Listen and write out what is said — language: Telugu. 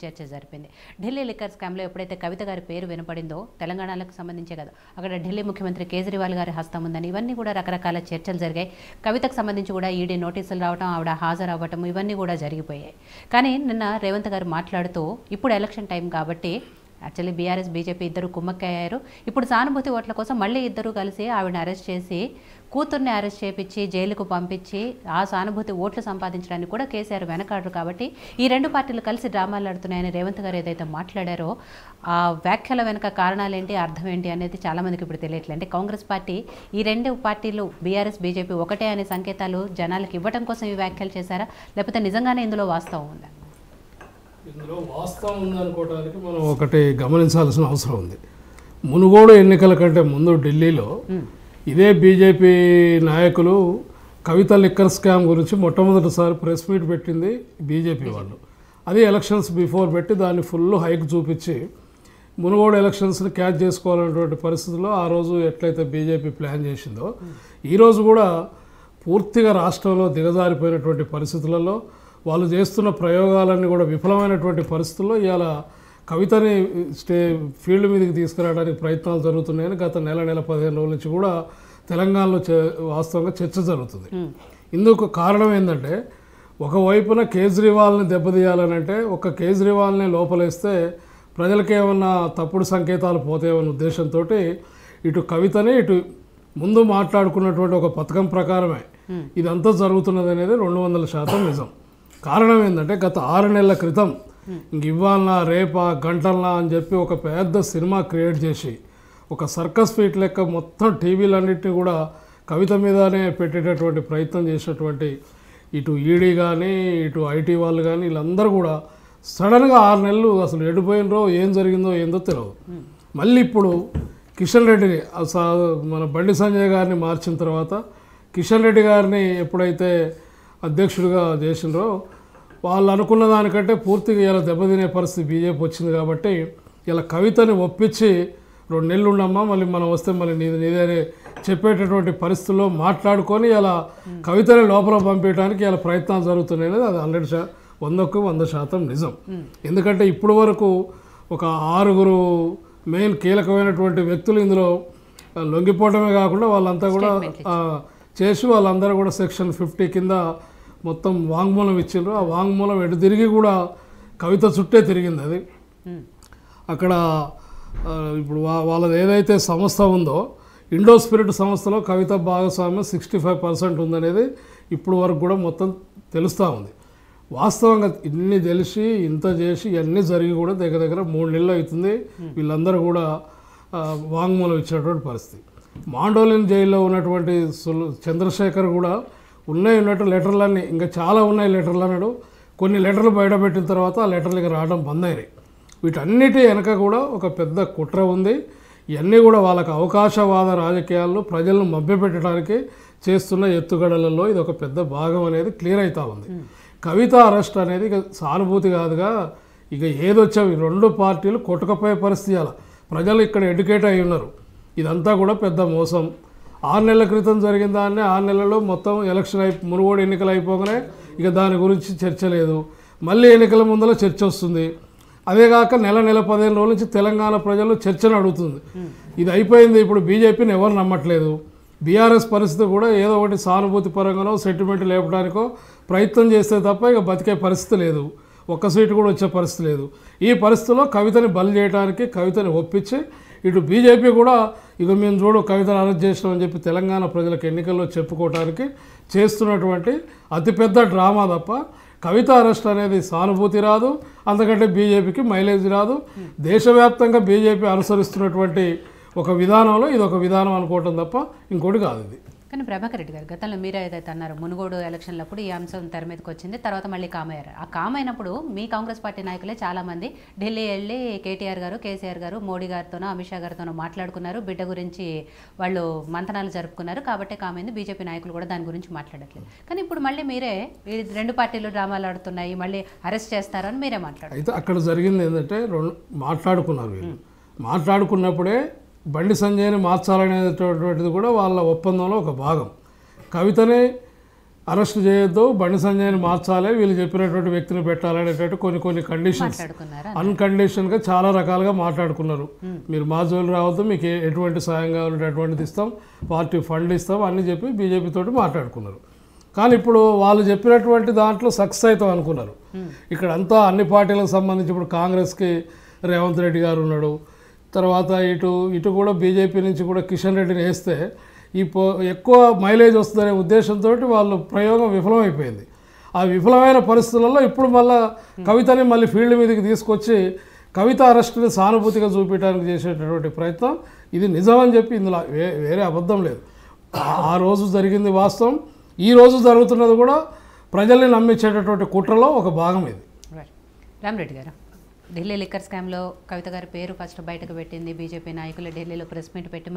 చర్చ జరిపింది ఢిల్లీ లిక్కర్ స్కామ్లో ఎప్పుడైతే కవిత గారి పేరు వినపడిందో తెలంగాణలకు సంబంధించే కదా అక్కడ ఢిల్లీ ముఖ్యమంత్రి కేజ్రీవాల్ గారి హస్తం ఉందని ఇవన్నీ కూడా రకరకాల చర్చలు జరిగాయి కవితకు సంబంధించి కూడా ఈడీ నోటీసులు రావడం ఆవిడ హాజరు అవ్వటం ఇవన్నీ కూడా జరిగిపోయాయి కానీ నిన్న రేవంత్ గారు మాట్లాడుతూ ఇప్పుడు ఎలక్షన్ టైం కాబట్టి యాక్చువల్లీ బీఆర్ఎస్ బీజేపీ ఇద్దరు కుమ్మక్కయ్యారు ఇప్పుడు సానుభూతి ఓట్ల కోసం మళ్ళీ ఇద్దరు కలిసి ఆవిడని అరెస్ట్ చేసి కూతుర్ని అరెస్ట్ చేపించి జైలుకు పంపించి ఆ సానుభూతి ఓట్లు సంపాదించడానికి కూడా కేసీఆర్ వెనకాడరు కాబట్టి ఈ రెండు పార్టీలు కలిసి డ్రామాలాడుతున్నాయని రేవంత్ గారు ఏదైతే మాట్లాడారో ఆ వ్యాఖ్యల వెనుక కారణాలేంటి అర్థం ఏంటి అనేది చాలామందికి ఇప్పుడు తెలియట్లే అంటే కాంగ్రెస్ పార్టీ ఈ రెండు పార్టీలు బీఆర్ఎస్ బీజేపీ ఒకటే అనే సంకేతాలు జనాలకు ఇవ్వడం కోసం ఈ వ్యాఖ్యలు చేశారా లేకపోతే నిజంగానే ఇందులో వాస్తవం ఉందా ఇందులో వాస్తవం ఉందనుకోవడానికి మనం ఒకటి గమనించాల్సిన అవసరం ఉంది మునుగోడు ఎన్నికల కంటే ముందు ఢిల్లీలో ఇదే బీజేపీ నాయకులు కవిత లిక్కర్ స్కామ్ గురించి మొట్టమొదటిసారి ప్రెస్ మీట్ పెట్టింది బీజేపీ వాళ్ళు అది ఎలక్షన్స్ బిఫోర్ పెట్టి దాన్ని ఫుల్ హైక్ చూపించి మునుగోడు ఎలక్షన్స్ని క్యాచ్ చేసుకోవాలనేటువంటి పరిస్థితుల్లో ఆ రోజు ఎట్లయితే బీజేపీ ప్లాన్ చేసిందో ఈరోజు కూడా పూర్తిగా రాష్ట్రంలో దిగజారిపోయినటువంటి పరిస్థితులలో వాళ్ళు చేస్తున్న ప్రయోగాలన్నీ కూడా విఫలమైనటువంటి పరిస్థితుల్లో ఇవాళ కవితని స్టే ఫీల్డ్ మీదకి తీసుకురావడానికి ప్రయత్నాలు జరుగుతున్నాయని గత నెల నెల పదిహేను రోజుల నుంచి కూడా తెలంగాణలో వాస్తవంగా చర్చ జరుగుతుంది ఇందుకు కారణం ఏంటంటే ఒకవైపున కేజ్రీవాల్ని దెబ్బతీయాలనంటే ఒక కేజ్రీవాల్ని లోపలేస్తే ప్రజలకేమన్నా తప్పుడు సంకేతాలు పోతాయన్న ఉద్దేశంతో ఇటు కవితని ఇటు ముందు మాట్లాడుకున్నటువంటి ఒక పథకం ప్రకారమే ఇదంతా జరుగుతున్నది అనేది రెండు వందల శాతం నిజం కారణం ఏంటంటే గత ఆరు నెలల క్రితం ఇంక ఇవ్వాలనా రేపా గంటల్నా అని చెప్పి ఒక పెద్ద సినిమా క్రియేట్ చేసి ఒక సర్కస్ ఫీట్ లెక్క మొత్తం టీవీలన్నింటినీ కూడా కవిత మీదనే పెట్టేటటువంటి ప్రయత్నం చేసినటువంటి ఇటు ఈడీ కానీ ఇటు ఐటీ వాళ్ళు కానీ వీళ్ళందరూ కూడా సడన్గా ఆరు నెలలు అసలు ఎడిపోయినరో ఏం జరిగిందో ఏందో తెలియదు మళ్ళీ ఇప్పుడు కిషన్ రెడ్డిని మన బండి సంజయ్ గారిని మార్చిన తర్వాత కిషన్ రెడ్డి గారిని ఎప్పుడైతే అధ్యక్షుడిగా చేసినారో వాళ్ళు అనుకున్న దానికంటే పూర్తిగా ఇలా దెబ్బతినే పరిస్థితి బీజేపీ వచ్చింది కాబట్టి ఇలా కవితని ఒప్పించి రెండు నెలలు ఉండమ్మా మళ్ళీ మనం వస్తే మళ్ళీ నీది నీదే చెప్పేటటువంటి పరిస్థితుల్లో మాట్లాడుకొని ఇలా కవితని లోపల పంపించడానికి ఇలా ప్రయత్నాలు జరుగుతున్నాయి అనేది అది హండ్రెడ్ శా వందకు వంద శాతం నిజం ఎందుకంటే ఇప్పుడు వరకు ఒక ఆరుగురు మెయిన్ కీలకమైనటువంటి వ్యక్తులు ఇందులో లొంగిపోవడమే కాకుండా వాళ్ళంతా కూడా చేసి వాళ్ళందరూ కూడా సెక్షన్ ఫిఫ్టీ కింద మొత్తం వాంగ్మూలం ఇచ్చిండ్రు ఆ వాంగ్మూలం ఎటు తిరిగి కూడా కవిత చుట్టే తిరిగింది అది అక్కడ ఇప్పుడు వాళ్ళది ఏదైతే సంస్థ ఉందో ఇండో స్పిరిట్ సంస్థలో కవిత భాగస్వామ్యం సిక్స్టీ ఫైవ్ పర్సెంట్ ఉందనేది ఇప్పుడు వరకు కూడా మొత్తం తెలుస్తూ ఉంది వాస్తవంగా ఇన్ని తెలిసి ఇంత చేసి ఇవన్నీ జరిగి కూడా దగ్గర దగ్గర మూడు నెలలు అవుతుంది వీళ్ళందరూ కూడా వాంగ్మూలం ఇచ్చినటువంటి పరిస్థితి మాండోలిన్ జైల్లో ఉన్నటువంటి చంద్రశేఖర్ కూడా ఉన్నాయి ఉన్నట్టు లెటర్లన్నీ ఇంకా చాలా ఉన్నాయి లెటర్లు అన్నాడు కొన్ని లెటర్లు బయటపెట్టిన తర్వాత ఆ లెటర్లు ఇక రావడం బంద్ అయినాయి వీటన్నిటి వెనక కూడా ఒక పెద్ద కుట్ర ఉంది ఇవన్నీ కూడా వాళ్ళకి అవకాశవాద రాజకీయాల్లో ప్రజలను మభ్యపెట్టడానికి చేస్తున్న ఎత్తుగడలలో ఇది ఒక పెద్ద భాగం అనేది క్లియర్ అవుతూ ఉంది కవిత అరెస్ట్ అనేది ఇక సానుభూతి కాదుగా ఇక ఈ రెండు పార్టీలు కొట్టుకపోయే పరిస్థితి అలా ప్రజలు ఇక్కడ ఎడ్యుకేట్ అయి ఉన్నారు ఇదంతా కూడా పెద్ద మోసం ఆరు నెలల క్రితం జరిగిన దాన్ని ఆరు నెలల్లో మొత్తం ఎలక్షన్ అయి మునుగోడు ఎన్నికలు అయిపోగానే ఇక దాని గురించి చర్చ లేదు మళ్ళీ ఎన్నికల ముందర చర్చ వస్తుంది అదే కాక నెల నెల పదిహేను రోజుల నుంచి తెలంగాణ ప్రజలు చర్చను అడుగుతుంది ఇది అయిపోయింది ఇప్పుడు బీజేపీని ఎవరు నమ్మట్లేదు బీఆర్ఎస్ పరిస్థితి కూడా ఏదో ఒకటి సానుభూతి పరంగానో సెంటిమెంట్ లేపడానికో ప్రయత్నం చేస్తే తప్ప ఇక బతికే పరిస్థితి లేదు ఒక్క సీటు కూడా వచ్చే పరిస్థితి లేదు ఈ పరిస్థితిలో కవితని బలి చేయడానికి కవితని ఒప్పించి ఇటు బీజేపీ కూడా ఇక మేము చూడు కవితను అరెస్ట్ చేసినామని చెప్పి తెలంగాణ ప్రజలకు ఎన్నికల్లో చెప్పుకోవటానికి చేస్తున్నటువంటి అతిపెద్ద డ్రామా తప్ప కవిత అరెస్ట్ అనేది సానుభూతి రాదు అందుకంటే బీజేపీకి మైలేజ్ రాదు దేశవ్యాప్తంగా బీజేపీ అనుసరిస్తున్నటువంటి ఒక విధానంలో ఇది ఒక విధానం అనుకోవటం తప్ప ఇంకోటి కాదు ఇది కానీ ప్రభాకర్ రెడ్డి గారు గతంలో మీరు ఏదైతే అన్నారు మునుగోడు అప్పుడు ఈ అంశం తెర మీదకి వచ్చింది తర్వాత మళ్ళీ కామయ్యారు ఆ కామైనప్పుడు మీ కాంగ్రెస్ పార్టీ నాయకులే చాలామంది ఢిల్లీ వెళ్ళి కేటీఆర్ గారు కేసీఆర్ గారు మోడీ గారితోనో అమిత్ షా గారితోనో మాట్లాడుకున్నారు బిడ్డ గురించి వాళ్ళు మంతనాలు జరుపుకున్నారు కాబట్టి కామైంది బీజేపీ నాయకులు కూడా దాని గురించి మాట్లాడట్లేదు కానీ ఇప్పుడు మళ్ళీ మీరే రెండు పార్టీలు డ్రామాలు ఆడుతున్నాయి మళ్ళీ అరెస్ట్ చేస్తారని మీరే మాట్లాడారు అయితే అక్కడ జరిగింది ఏంటంటే మాట్లాడుకున్నారు మాట్లాడుకున్నప్పుడే బండి సంజయ్ని మార్చాలనేటటువంటిది కూడా వాళ్ళ ఒప్పందంలో ఒక భాగం కవితని అరెస్ట్ చేయొద్దు బండి సంజయ్ని మార్చాలి వీళ్ళు చెప్పినటువంటి వ్యక్తిని పెట్టాలనేటట్టు కొన్ని కొన్ని కండిషన్స్ అన్కండిషన్గా చాలా రకాలుగా మాట్లాడుకున్నారు మీరు మా జోలు రావద్దు మీకు ఎటువంటి సాయం కావాలంటే ఇస్తాం పార్టీ ఫండ్ ఇస్తాం అన్నీ చెప్పి బీజేపీతో మాట్లాడుకున్నారు కానీ ఇప్పుడు వాళ్ళు చెప్పినటువంటి దాంట్లో సక్సెస్ అవుతాం అనుకున్నారు ఇక్కడ అంతా అన్ని పార్టీలకు సంబంధించి ఇప్పుడు కాంగ్రెస్కి రేవంత్ రెడ్డి గారు ఉన్నాడు తర్వాత ఇటు ఇటు కూడా బీజేపీ నుంచి కూడా కిషన్ రెడ్డిని వేస్తే ఈ పో ఎక్కువ మైలేజ్ వస్తుందనే ఉద్దేశంతో వాళ్ళు ప్రయోగం విఫలమైపోయింది ఆ విఫలమైన పరిస్థితులలో ఇప్పుడు మళ్ళీ కవితని మళ్ళీ ఫీల్డ్ మీదకి తీసుకొచ్చి కవిత అరెస్ట్ని సానుభూతిగా చూపించడానికి చేసేటటువంటి ప్రయత్నం ఇది నిజమని చెప్పి ఇందులో వే వేరే అబద్ధం లేదు ఆ రోజు జరిగింది వాస్తవం ఈ రోజు జరుగుతున్నది కూడా ప్రజల్ని నమ్మించేటటువంటి కుట్రలో ఒక భాగం ఇది రామరెడ్డి గారు ఢిల్లీ లిక్కర్ స్కామ్లో కవిత గారి పేరు ఫస్ట్ బయటకు పెట్టింది బీజేపీ నాయకులు ఢిల్లీలో ప్రెస్ మీట్ పెట్టి